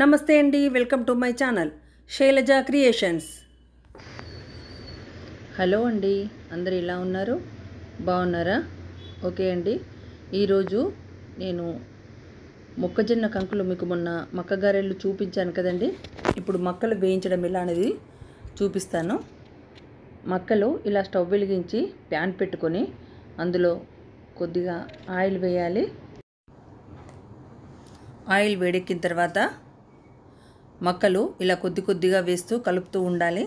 నమస్తే అండి welcome to my channel Shailaja creations hello అండి అందరు ఇలా ఉన్నారు బాగున్నారా ఓకే అండి ఈరోజు నేను మొక్కజొన్న కంకులు మీకు మొన్న మక్క గారెళ్ళు చూపించాను కదండి ఇప్పుడు మక్కలు వేయించడం ఎలా అనేది చూపిస్తాను మక్కలు ఇలా స్టవ్ వెలిగించి ప్యాన్ పెట్టుకొని అందులో కొద్దిగా ఆయిల్ వేయాలి ఆయిల్ వేడెక్కిన తర్వాత మక్కలు ఇలా కొద్ది కొద్దిగా వేస్తూ కలుపుతూ ఉండాలి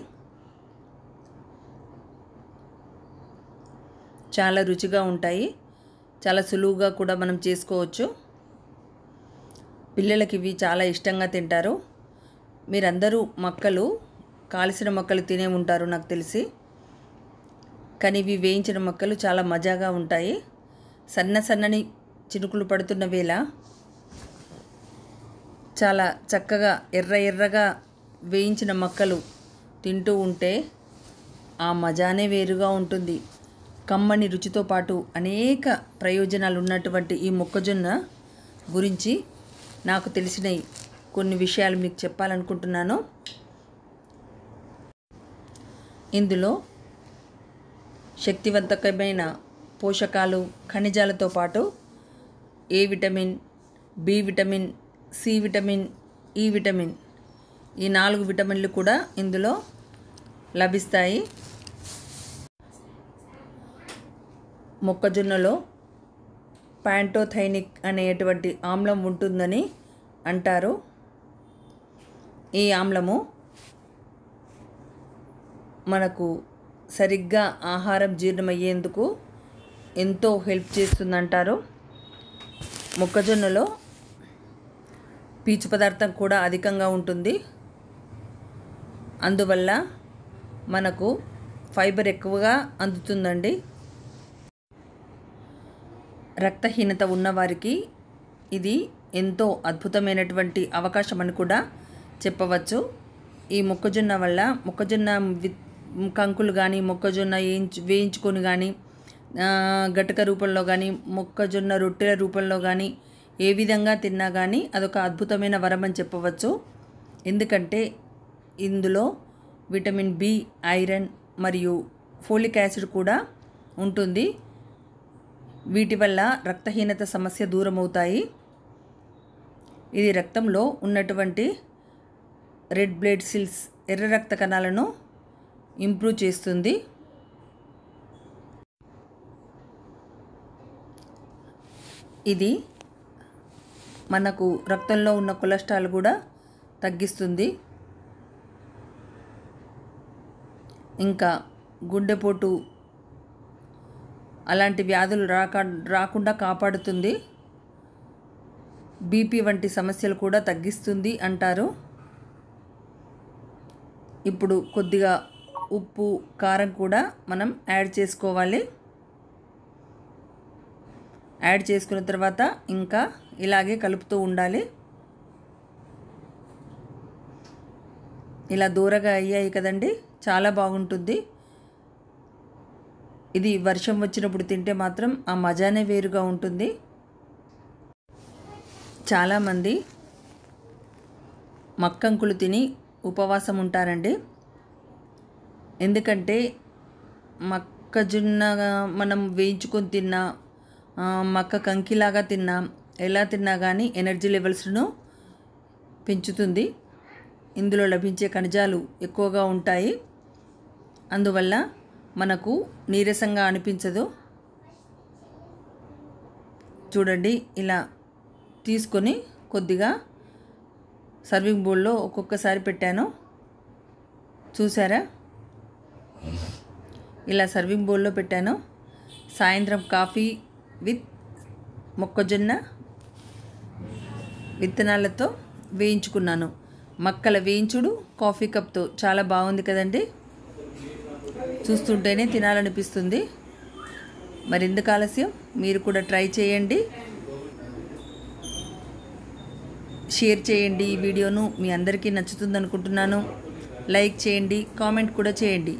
చాలా రుచిగా ఉంటాయి చాలా సులువుగా కూడా మనం చేసుకోవచ్చు పిల్లలకి ఇవి చాలా ఇష్టంగా తింటారు మీరందరూ మొక్కలు కాల్చిన మొక్కలు తినే ఉంటారు నాకు తెలిసి కానీ ఇవి వేయించిన మొక్కలు చాలా మజాగా ఉంటాయి సన్న సన్నని చినుకులు పడుతున్న వేళ చాలా చక్కగా ఎర్ర ఎర్రగా వేయించిన మొక్కలు తింటూ ఉంటే ఆ మజానే వేరుగా ఉంటుంది కమ్మని రుచితో పాటు అనేక ప్రయోజనాలు ఉన్నటువంటి ఈ మొక్కజొన్న గురించి నాకు తెలిసినవి కొన్ని విషయాలు మీకు చెప్పాలనుకుంటున్నాను ఇందులో శక్తివంతకమైన పోషకాలు ఖనిజాలతో పాటు A vitamin B vitamin C vitamin E vitamin ఈ నాలుగు విటమిన్లు కూడా ఇందులో లభిస్తాయి మొక్కజొన్నలో ప్యాంటోథైనిక్ అనేటువంటి ఆమ్లం ఉంటుందని అంటారు ఈ ఆమ్లము మనకు సరిగ్గా ఆహారం జీర్ణమయ్యేందుకు ఎంతో హెల్ప్ చేస్తుందంటారు మొక్కజొన్నలో పీచు పదార్థం కూడా అధికంగా ఉంటుంది అందువల్ల మనకు ఫైబర్ ఎక్కువగా అందుతుందండి రక్తహీనత ఉన్నవారికి ఇది ఎంతో అద్భుతమైనటువంటి అవకాశం అని కూడా చెప్పవచ్చు ఈ మొక్కజొన్న వల్ల మొక్కజొన్న కంకులు కానీ మొక్కజొన్న వేయించు వేయించుకొని కానీ గటక రూపంలో కానీ మొక్కజొన్న రొట్టెల రూపంలో కానీ ఏ విధంగా తిన్నా కానీ అదొక అద్భుతమైన వరం అని చెప్పవచ్చు ఎందుకంటే ఇందులో విటమిన్ బి ఐరన్ మరియు ఫోలిక్ యాసిడ్ కూడా ఉంటుంది వీటి వల్ల రక్తహీనత సమస్య దూరమవుతాయి ఇది రక్తంలో ఉన్నటువంటి రెడ్ బ్లడ్ సెల్స్ ఎర్ర రక్త కణాలను ఇంప్రూవ్ చేస్తుంది ఇది మనకు రక్తంలో ఉన్న కొలెస్ట్రాల్ కూడా తగ్గిస్తుంది ఇంకా గుండెపోటు అలాంటి వ్యాధులు రాక రాకుండా కాపాడుతుంది బీపీ వంటి సమస్యలు కూడా తగ్గిస్తుంది అంటారు ఇప్పుడు కొద్దిగా ఉప్పు కారం కూడా మనం యాడ్ చేసుకోవాలి యాడ్ చేసుకున్న తర్వాత ఇంకా ఇలాగే కలుపుతూ ఉండాలి ఇలా దూరగా అయ్యాయి కదండి చాలా బాగుంటుంది ఇది వర్షం వచ్చినప్పుడు తింటే మాత్రం ఆ మజానే వేరుగా ఉంటుంది చాలామంది మక్కంకులు తిని ఉపవాసం ఉంటారండి ఎందుకంటే మక్కజొన్న మనం వేయించుకొని తిన్నా మక్క కంకిలాగా తిన్నా ఎలా తిన్నా కానీ ఎనర్జీ లెవెల్స్ను పెంచుతుంది ఇందులో లభించే ఖనిజాలు ఎక్కువగా ఉంటాయి అందువల్ల మనకు నీరసంగా అనిపించదు చూడండి ఇలా తీసుకొని కొద్దిగా సర్వింగ్ బౌల్లో ఒక్కొక్కసారి పెట్టాను చూసారా ఇలా సర్వింగ్ బౌల్లో పెట్టాను సాయంత్రం కాఫీ విత్ మొక్కజొన్న విత్తనాలతో వేయించుకున్నాను మక్కల వేయించుడు కాఫీ కప్తో చాలా బాగుంది కదండి చూస్తుంటేనే తినాలనిపిస్తుంది మరి ఎందుకు ఆలస్యం మీరు కూడా ట్రై చేయండి షేర్ చేయండి ఈ వీడియోను మీ అందరికీ నచ్చుతుంది అనుకుంటున్నాను లైక్ చేయండి కామెంట్ కూడా చేయండి